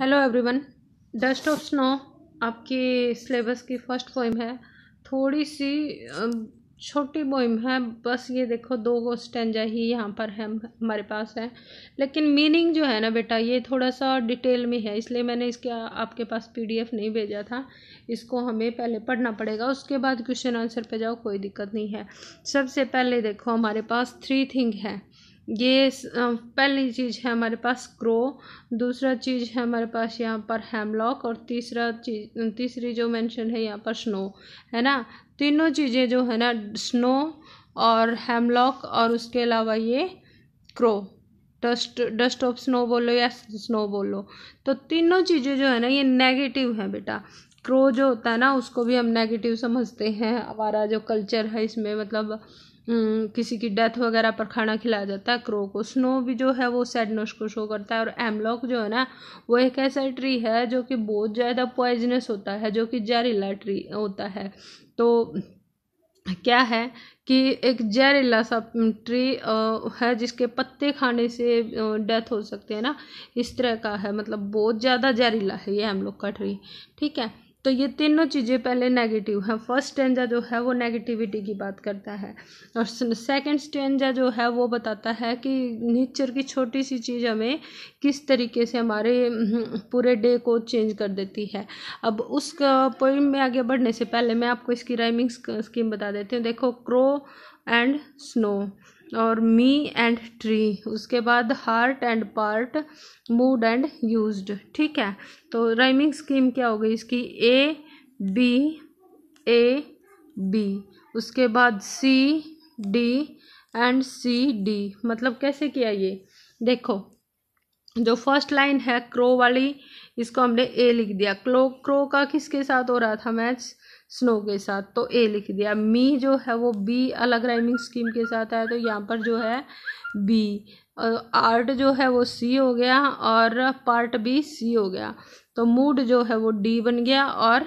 hello everyone dust of snow आपकी syllabus की first poem है थोड़ी सी छोटी पोइम है बस ये देखो दो स्टेंजा ही यहाँ पर है हमारे पास है लेकिन मीनिंग जो है ना बेटा ये थोड़ा सा डिटेल में है इसलिए मैंने इसके आपके पास पीडीएफ नहीं भेजा था इसको हमें पहले पढ़ना पड़ेगा उसके बाद क्वेश्चन आंसर पे जाओ कोई दिक्कत नहीं है सबसे पहले देखो हमारे पास थ्री थिंग है ये पहली चीज़ है हमारे पास क्रो दूसरा चीज़ है हमारे पास यहाँ पर हेमलॉक और तीसरा चीज तीसरी जो मेंशन है यहाँ पर स्नो है ना तीनों चीज़ें जो है ना स्नो और हेमलॉक और उसके अलावा ये crow dust dust of snow बोलो या स्नो बोलो तो तीनों चीज़ें जो है ना ये नेगेटिव हैं बेटा क्रो जो होता है ना उसको भी हम नेगेटिव समझते हैं हमारा जो कल्चर है इसमें मतलब हम्म, किसी की डेथ वगैरह पर खाना खिलाया जाता है क्रो को स्नो भी जो है वो सैडनेस को शो करता है और एमलॉक जो है ना वो एक ऐसा ट्री है जो कि बहुत ज़्यादा पॉइजनस होता है जो कि जहरीला ट्री होता है तो क्या है कि एक जहरीला सा ट्री है जिसके पत्ते खाने से डेथ हो सकती है ना इस तरह का है मतलब बहुत ज़्यादा जहरीला है ये एमलॉक का ट्री ठीक है तो ये तीनों चीज़ें पहले नेगेटिव हैं फर्स्ट स्टेंजा जो है वो नेगेटिविटी की बात करता है और सेकंड स्टेंजा जो है वो बताता है कि नेचर की छोटी सी चीज़ हमें किस तरीके से हमारे हम्म, पूरे डे को चेंज कर देती है अब उस पोइम में आगे बढ़ने से पहले मैं आपको इसकी राइमिंग स्कीम बता देती हूँ देखो क्रो एंड स्नो और मी एंड ट्री उसके बाद heart and part mood and used ठीक है तो राइमिंग स्कीम क्या हो गई इसकी ए बी ए बी उसके बाद C D and C D मतलब कैसे किया ये देखो जो फर्स्ट लाइन है क्रो वाली इसको हमने ए लिख दिया क्लो क्रो का किसके साथ हो रहा था मैच स्नो के साथ तो ए लिख दिया मी जो है वो बी अलग राइमिंग स्कीम के साथ आया तो यहाँ पर जो है बी आर्ट जो है वो सी हो गया और पार्ट बी सी हो गया तो मूड जो है वो डी बन गया और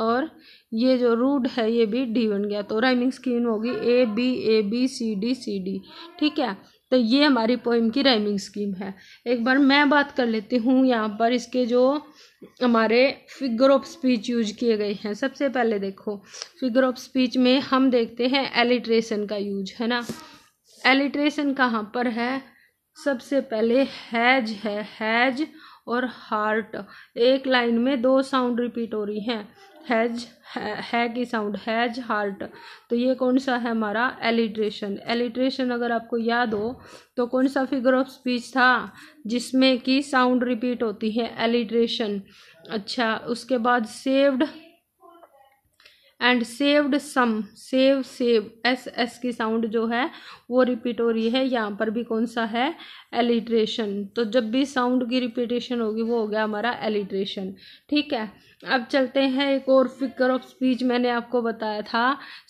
और ये जो रूड है ये भी डी बन गया तो राइमिंग स्कीम होगी A B A B C D C D ठीक है तो ये हमारी पोइम की राइमिंग स्कीम है एक बार मैं बात कर लेती हूँ यहाँ पर इसके जो हमारे फिगर ऑफ स्पीच यूज किए गए हैं सबसे पहले देखो फिगर ऑफ स्पीच में हम देखते हैं एलिट्रेशन का यूज है ना एलिट्रेशन कहाँ पर है सबसे पहले हैज है हैज और हार्ट एक लाइन में दो साउंड रिपीट हो रही हैं हैज है की साउंड हैज हार्ट तो ये कौन सा है हमारा एलिट्रेशन एलिट्रेशन अगर आपको याद हो तो कौन सा फिगर ऑफ स्पीच था जिसमें कि साउंड रिपीट होती है एलिट्रेशन अच्छा उसके बाद saved and saved some save save S S की साउंड जो है वो रिपीट हो रही है यहाँ पर भी कौन सा है एलिट्रेशन तो जब भी साउंड की रिपीटेशन होगी वो हो गया हमारा एलिट्रेशन ठीक है अब चलते हैं एक और फिगर ऑफ स्पीच मैंने आपको बताया था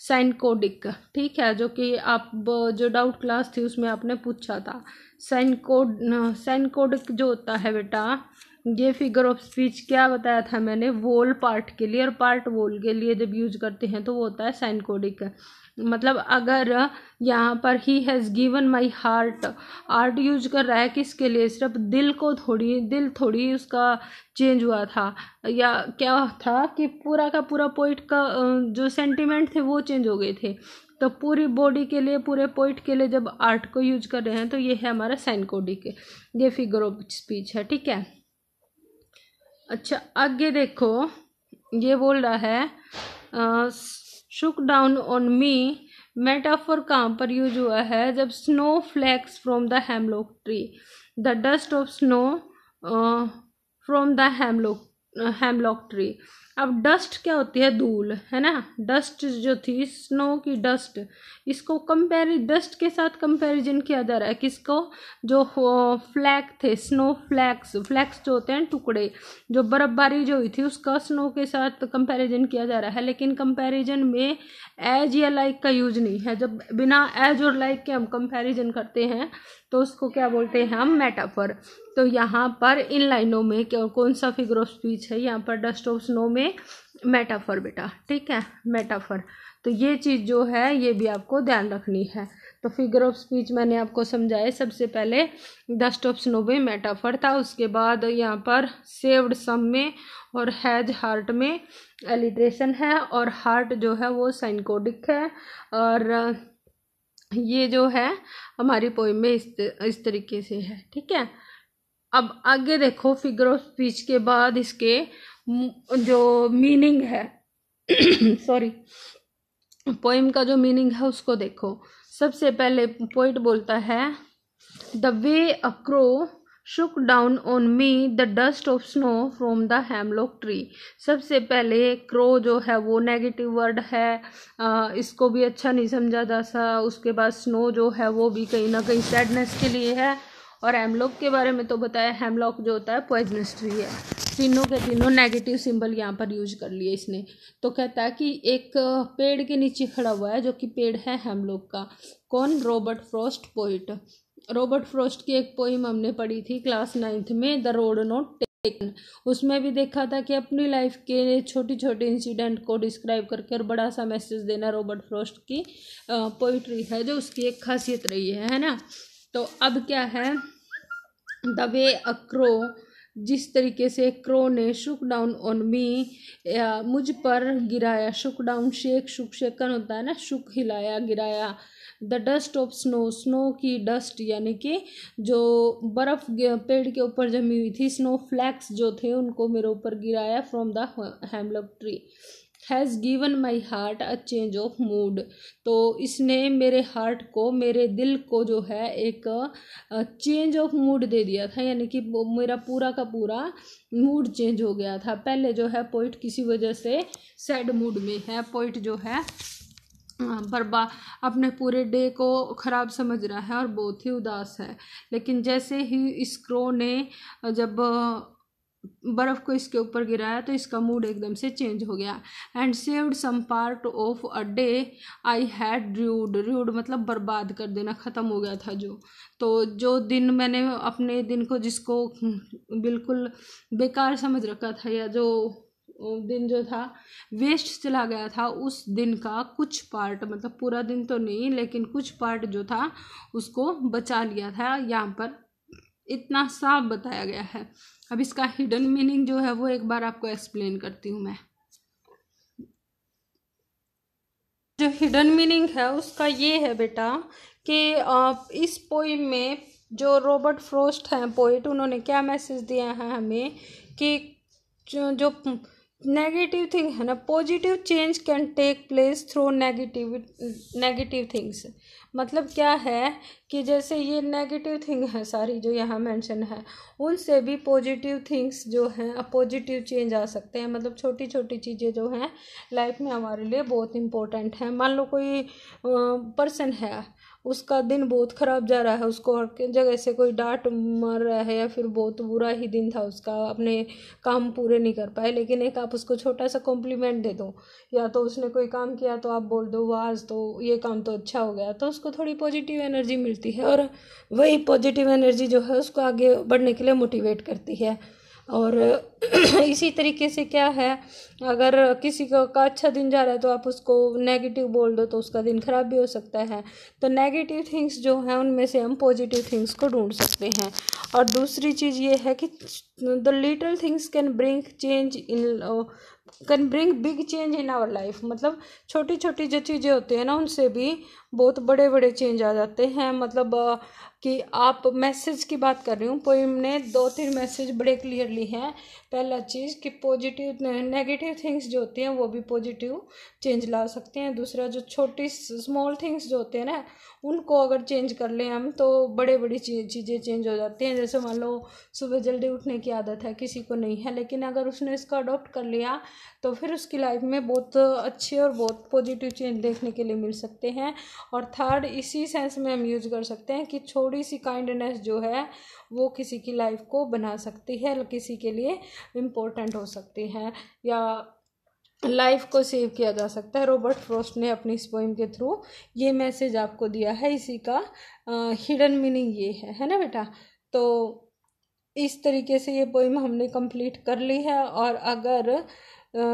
साइनकोडिक ठीक है जो कि आप जो डाउट क्लास थी उसमें आपने पूछा था साइनकोड साइनकोडिक जो होता है बेटा ये फिगर ऑफ स्पीच क्या बताया था मैंने वोल पार्ट के लिए और पार्ट वोल के लिए जब यूज करते हैं तो वो होता है साइनकोडिक मतलब अगर यहाँ पर ही has given my heart art use कर रहा है किसके लिए सिर्फ दिल को थोड़ी दिल थोड़ी उसका चेंज हुआ था या क्या था कि पूरा का पूरा पोइट का जो सेंटिमेंट थे वो चेंज हो गए थे तो पूरी बॉडी के लिए पूरे पोइट के लिए जब आर्ट को यूज कर रहे हैं तो ये है हमारा साइनकोडी के ये फिगर ऑफ स्पीच है ठीक है अच्छा आगे देखो ये बोल रहा है आ, shook down on me metaphor काम पर यूज हुआ है जब snow flakes from the hemlock tree the dust of snow from the hemlock hemlock tree अब डस्ट क्या होती है धूल है ना डस्ट जो थी स्नो की डस्ट इसको कंपेरि डस्ट के साथ कंपैरिजन किया जा रहा है किसको जो फ्लैक थे स्नो फ्लैक्स फ्लैक्स जो होते हैं टुकड़े जो बर्फबारी जो हुई थी उसका स्नो के साथ कंपैरिजन किया जा रहा है लेकिन कंपैरिजन में एज या लाइक का यूज नहीं है जब बिना एज और लाइक के हम कंपेरिजन करते हैं तो उसको क्या बोलते हैं हम मेटाफर तो यहाँ पर इन लाइनों में कौन सा फिगर ऑफ स्पीच है यहाँ पर डस्ट ऑफ स्नो में में मेटाफर बेटा ठीक है मेटाफर तो ये चीज़ जो है ये भी आपको ध्यान रखनी है तो फिगर ऑफ स्पीच मैंने आपको समझाए सबसे पहले डस्ट ऑफ स्नो में मेटाफर था उसके बाद यहाँ पर सेव्ड सम में और हैज हार्ट में एलिट्रेशन है और हार्ट जो है वो साइनकोडिक है और ये जो है हमारी पोइम में इस तरीके से है ठीक है अब आगे देखो फिगर ऑफ स्पीच के बाद इसके जो मीनिंग है सॉरी पोइम का जो मीनिंग है उसको देखो सबसे पहले पोइट बोलता है the way a crow shook down on me the dust of snow from the hemlock tree सबसे पहले क्रो जो है वो नेगेटिव वर्ड है आ, इसको भी अच्छा नहीं समझा जा सा उसके बाद स्नो जो है वो भी कहीं ना कहीं सैडनेस के लिए है और हेमलॉक के बारे में तो बताया हेमलॉक जो होता है पॉइजनस ट्री है तीनों के तीनों नेगेटिव सिंबल यहाँ पर यूज कर लिए इसने तो कहता है कि एक पेड़ के नीचे खड़ा हुआ है जो कि पेड़ है हम लोग का कौन Robert Frost poet Robert Frost की एक पोइम हमने पढ़ी थी क्लास नाइन्थ में द रोड नोट टेकन उसमें भी देखा था कि अपनी लाइफ के छोटी छोटे इंसिडेंट को डिस्क्राइब करके और बड़ा सा मैसेज देना रॉबर्ट फ्रोस्ट की पोइट्री है जो उसकी एक खासियत रही है है ना तो अब क्या है द वे अक्रो जिस तरीके से क्रो ने शुक डाउन ऑन मी मुझ पर गिराया शुक डाउन शेक शुक शेकन होता है ना शुक हिलाया गिराया the dust of snow snow की डस्ट यानी कि जो बर्फ़ पेड़ के ऊपर जमी हुई थी स्नो फ्लैक्स जो थे उनको मेरे ऊपर गिराया from the hemlock tree has given my heart a change of mood तो इसने मेरे हार्ट को मेरे दिल को जो है एक चेंज ऑफ मूड दे दिया था यानी कि मेरा पूरा का पूरा मूड चेंज हो गया था पहले जो है पोइट किसी वजह से सैड मूड में है पोइट जो है बर्बा अपने पूरे डे को ख़राब समझ रहा है और बहुत ही उदास है लेकिन जैसे ही इस क्रो ने जब बर्फ़ को इसके ऊपर गिराया तो इसका मूड एकदम से चेंज हो गया and saved some part of a day I had rued rued मतलब बर्बाद कर देना ख़त्म हो गया था जो तो जो दिन मैंने अपने दिन को जिसको बिल्कुल बेकार समझ रखा था या जो दिन जो था वेस्ट चला गया था उस दिन का कुछ पार्ट मतलब पूरा दिन तो नहीं लेकिन कुछ पार्ट जो था उसको बचा लिया था यहाँ पर इतना साफ बताया गया है अब इसका हिडन मीनिंग जो है वो एक बार आपको एक्सप्लेन करती हूँ मैं जो हिडन मीनिंग है उसका ये है बेटा कि आप इस पोइम में जो रॉबर्ट फ्रोस्ट हैं पोइट उन्होंने क्या मैसेज दिया है हमें कि जो, जो नेगेटिव थिंग है ना positive change can take place through negative negative things मतलब क्या है कि जैसे ये नेगेटिव थिंग है सारी जो यहाँ मेंशन है उनसे भी पॉजिटिव थिंग्स जो हैं पॉजिटिव चेंज आ सकते हैं मतलब छोटी छोटी चीज़ें जो हैं लाइफ में हमारे लिए बहुत इम्पोर्टेंट हैं मान लो कोई पर्सन है उसका दिन बहुत ख़राब जा रहा है उसको हर जगह से कोई डांट मार रहा है या फिर बहुत बुरा ही दिन था उसका अपने काम पूरे नहीं कर पाए लेकिन एक आप उसको छोटा सा कॉम्प्लीमेंट दे दो या तो उसने कोई काम किया तो आप बोल दो वाह आज तो ये काम तो अच्छा हो गया तो उसको थोड़ी पॉजिटिव एनर्जी मिलती है और वही पॉजिटिव एनर्जी जो है उसको आगे बढ़ने के लिए मोटिवेट करती है और इसी तरीके से क्या है अगर किसी का अच्छा दिन जा रहा है तो आप उसको नेगेटिव बोल दो तो उसका दिन ख़राब भी हो सकता है तो नेगेटिव थिंग्स जो हैं उनमें से हम पॉजिटिव थिंग्स को ढूंढ सकते हैं और दूसरी चीज़ ये है कि the little things can bring change in can bring big change in our life मतलब छोटी छोटी जो चीज़ें होती हैं ना उनसे भी बहुत बड़े बड़े चेंज आ जाते हैं मतलब कि आप मैसेज की बात कर रही हूँ पोइम ने दो तीन मैसेज बड़े क्लियरली हैं पहला चीज़ कि पॉजिटिव नेगेटिव थिंग्स जो होती हैं वो भी पॉजिटिव चेंज ला सकते हैं दूसरा जो छोटी स्मॉल थिंग्स जो होते हैं ना उनको अगर चेंज कर लें हम तो बड़े बड़ी चीज़ें चेंज हो जाती हैं जैसे मान लो सुबह जल्दी उठने की आदत है किसी को नहीं है लेकिन अगर उसने इसको अडोप्ट कर लिया तो फिर उसकी लाइफ में बहुत अच्छे और बहुत पॉजिटिव चेंज देखने के लिए मिल सकते हैं और थर्ड इसी सेंस में हम यूज कर सकते हैं कि छोटी सी काइंडनेस जो है वो किसी की लाइफ को बना सकती है किसी के लिए इम्पोर्टेंट हो सकती है या लाइफ को सेव किया जा सकता है रॉबर्ट फ्रोस्ट ने अपनी इस पोइम के थ्रू ये मैसेज आपको दिया है इसी का हिडन मीनिंग ये है है ना बेटा तो इस तरीके से ये पोइम हमने कंप्लीट कर ली है और अगर आ,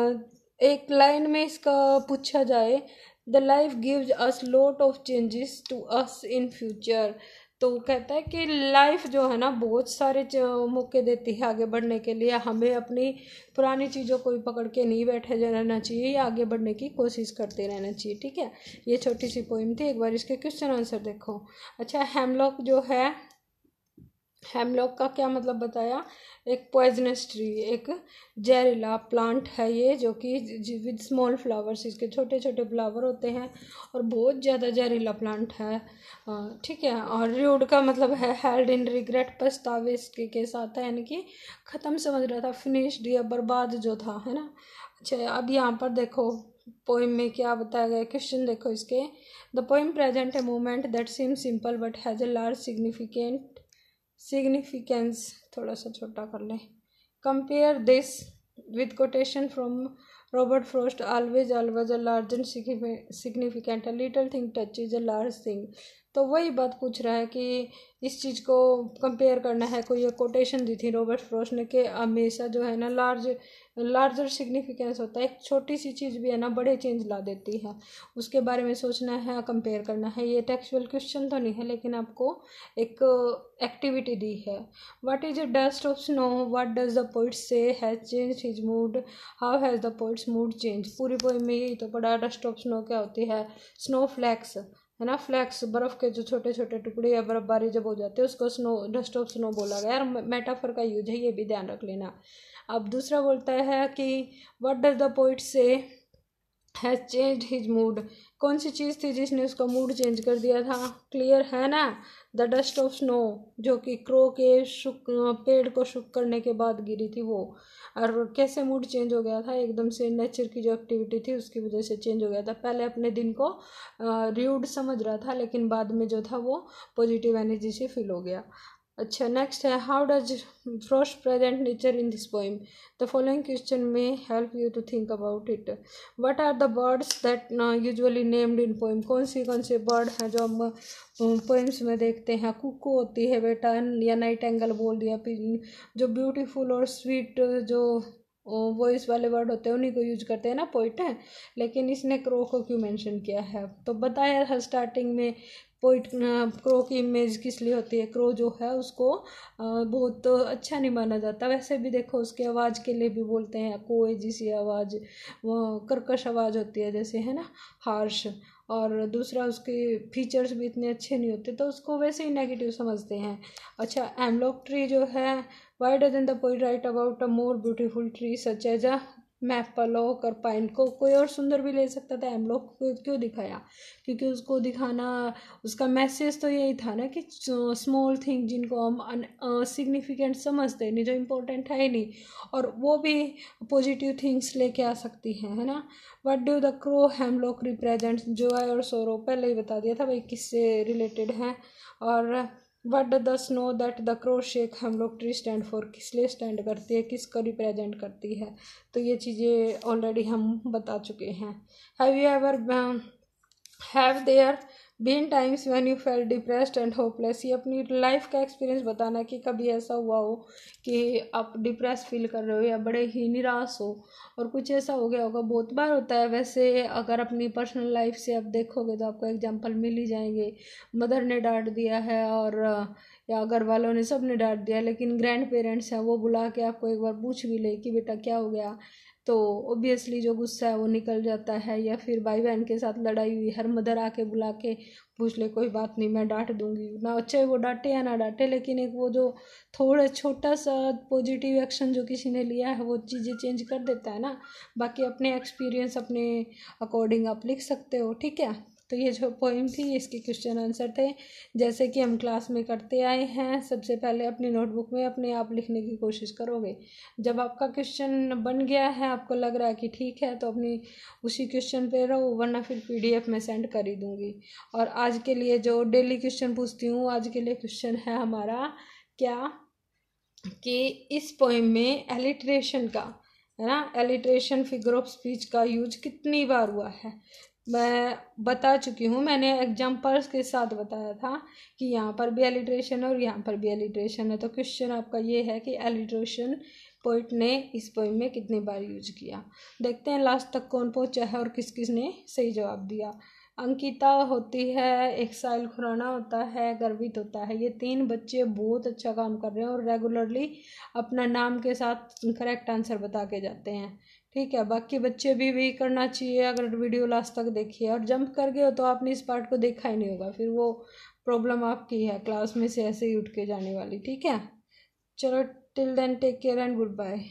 एक लाइन में इसका पूछा जाए the life gives us lot of changes to us in future तो कहता है कि लाइफ जो है ना बहुत सारे मौके देती है आगे बढ़ने के लिए हमें अपनी पुरानी चीज़ों को भी पकड़ के नहीं बैठे रहना चाहिए या आगे बढ़ने की कोशिश करते रहना चाहिए ठीक है ये छोटी सी पोइम थी एक बार इसके क्वेश्चन आंसर देखो अच्छा हेमलॉक जो है हेमलॉक का क्या मतलब बताया एक पॉइजनस ट्री एक जहरीला प्लांट है ये जो कि विद स्मॉल फ्लावर्स इसके छोटे छोटे फ्लावर होते हैं और बहुत ज़्यादा जहरीला प्लांट है ठीक है और रूड का मतलब है हेल्ड इन रिग्रेट पछतावे इसके के साथ है यानी कि ख़त्म समझ रहा था फिनिश्ड या बर्बाद जो था है ना अच्छा अब यहाँ पर देखो पोइम में क्या बताया गया क्वेश्चन देखो इसके the poem present a moment that seem simple but has a large significant significance थोड़ा सा छोटा कर लें compare this with quotation from Robert Frost always always a large and significant a little thing touch is a large thing तो वही बात पूछ रहा है कि इस चीज़ को कंपेयर करना है कोई कोटेशन दी थी रॉबर्ट फ्रॉस्ट ने कि हमेशा जो है ना लार्ज लार्जर सिग्निफिकेंस होता है एक छोटी सी चीज़ भी है ना बड़े चेंज ला देती है उसके बारे में सोचना है कंपेयर करना है ये टेक्सुअल क्वेश्चन तो नहीं है लेकिन आपको एक एक्टिविटी दी है what is a dust of snow what does the poet say has change his mood how has the poet's mood change पूरी पोइम में यही तो पड़ा डस्ट ऑफ स्नो क्या होती है स्नो फ्लैक्स है ना फ्लैक्स बर्फ़ के जो छोटे छोटे टुकड़े या बर्फ़बारी जब हो जाती है उसको स्नो डस्ट ऑफ स्नो बोला गया और मेटाफर का यूज है ये भी ध्यान रख लेना अब दूसरा बोलता है कि what does the poet say has change his mood कौन सी चीज़ थी जिसने उसका मूड चेंज कर दिया था क्लियर है ना द डस्ट ऑफ स्नो जो कि क्रो के शुक पेड़ को शुक करने के बाद गिरी थी वो और कैसे मूड चेंज हो गया था एकदम से नेचर की जो एक्टिविटी थी उसकी वजह से चेंज हो गया था पहले अपने दिन को र्यूड समझ रहा था लेकिन बाद में जो था वो पॉजिटिव एनर्जी से फील हो गया अच्छा नेक्स्ट है how does Frost present nature in this poem the following question में help you to think about it what are the birds that usually named in poem कौन सी कौन से बर्ड हैं जो हम पोइम्स में देखते हैं कुको होती है बेटा या नाइट एंगल बोल दिया जो ब्यूटीफुल और स्वीट जो वॉइस वाले वर्ड होते हैं उन्हीं को यूज करते हैं ना पोइट है लेकिन इसने क्रो को क्यों मेंशन किया है तो बताया था स्टार्टिंग में पोइट क्रो की इमेज किस लिए होती है क्रो जो है उसको बहुत तो अच्छा नहीं माना जाता वैसे भी देखो उसकी आवाज़ के लिए भी बोलते हैं कोए जिसकी आवाज़ वो कर्कश आवाज़ होती है जैसे है ना हार्श और दूसरा उसके फीचर्स भी इतने अच्छे नहीं होते तो उसको वैसे ही नेगेटिव समझते हैं अच्छा एमलॉक ट्री जो है Why doesn't the poet write about a more beautiful tree such as a maple oak और पाइन को कोई और सुंदर भी ले सकता था एमलोक को क्यों दिखाया क्योंकि उसको दिखाना उसका मैसेज तो यही था ना कि स्मॉल uh, थिंग जिनको हम सिग्निफिकेंट uh, समझते नहीं जो इम्पोर्टेंट है ही नहीं और वो भी पॉजिटिव थिंग्स लेके आ सकती हैं है ना what do the crow look represent जो है और सोरो पहले ही बता दिया था भाई किससे रिलेटेड है और but the snow that the crow shake हम लोग ट्री स्टैंड फॉर किस लिए स्टैंड करती है किसको रिप्रेजेंट करती है तो ये चीज़ें ऑलरेडी हम बता चुके हैं have you ever have there been times when you fell depressed and hopeless ये अपनी लाइफ का एक्सपीरियंस बताना कि कभी ऐसा हुआ हो कि आप डिप्रेस फील कर रहे हो या बड़े ही निराश हो और कुछ ऐसा हो गया होगा बहुत बार होता है वैसे अगर अपनी पर्सनल लाइफ से आप देखोगे तो आपको एग्जाम्पल मिल ही जाएंगे मदर ने डांट दिया है और या घर वालों ने सब ने डांट दिया लेकिन ग्रैंड पेरेंट्स हैं वो बुला के आपको एक बार पूछ भी ले कि बेटा क्या हो गया तो ओबियसली जो गुस्सा है वो निकल जाता है या फिर भाई बहन के साथ लड़ाई हुई हर मदर आके बुला के पूछ ले कोई बात नहीं मैं डांट दूंगी ना अच्छे वो डांटे या ना डांटे लेकिन एक वो जो थोड़ा छोटा सा पॉजिटिव एक्शन जो किसी ने लिया है वो चीज़ें चेंज कर देता है ना बाकी अपने एक्सपीरियंस अपने अकॉर्डिंग आप लिख सकते हो ठीक है तो ये जो पोइम थी इसके क्वेश्चन आंसर थे जैसे कि हम क्लास में करते आए हैं सबसे पहले अपनी नोटबुक में अपने आप लिखने की कोशिश करोगे जब आपका क्वेश्चन बन गया है आपको लग रहा है कि ठीक है तो अपनी उसी क्वेश्चन पे रहो वरना फिर पीडीएफ में सेंड कर ही दूँगी और आज के लिए जो डेली क्वेश्चन पूछती हूँ आज के लिए क्वेश्चन है हमारा क्या कि इस पोइम में एलिट्रेशन का है ना एलिट्रेशन फिगर ऑफ स्पीच का यूज कितनी बार हुआ है मैं बता चुकी हूँ मैंने एग्जाम्पल्स के साथ बताया था कि यहाँ पर भी एलिट्रेशन है और यहाँ पर भी एलिट्रेशन है तो क्वेश्चन आपका ये है कि एलिट्रेशन पोइट ने इस पोइम में कितनी बार यूज किया देखते हैं लास्ट तक कौन पहुँचा है और किस किस ने सही जवाब दिया अंकिता होती है एक्साइल खुराना होता है गर्वित होता है ये तीन बच्चे बहुत अच्छा काम कर रहे हैं और रेगुलरली अपना नाम के साथ करेक्ट आंसर बता के जाते हैं ठीक है बाकी बच्चे भी वही करना चाहिए अगर वीडियो लास्ट तक देखिए और जंप कर गए हो तो आपने इस पार्ट को देखा ही नहीं होगा फिर वो प्रॉब्लम आपकी है क्लास में से ऐसे ही उठ के जाने वाली ठीक है चलो till then take care and good bye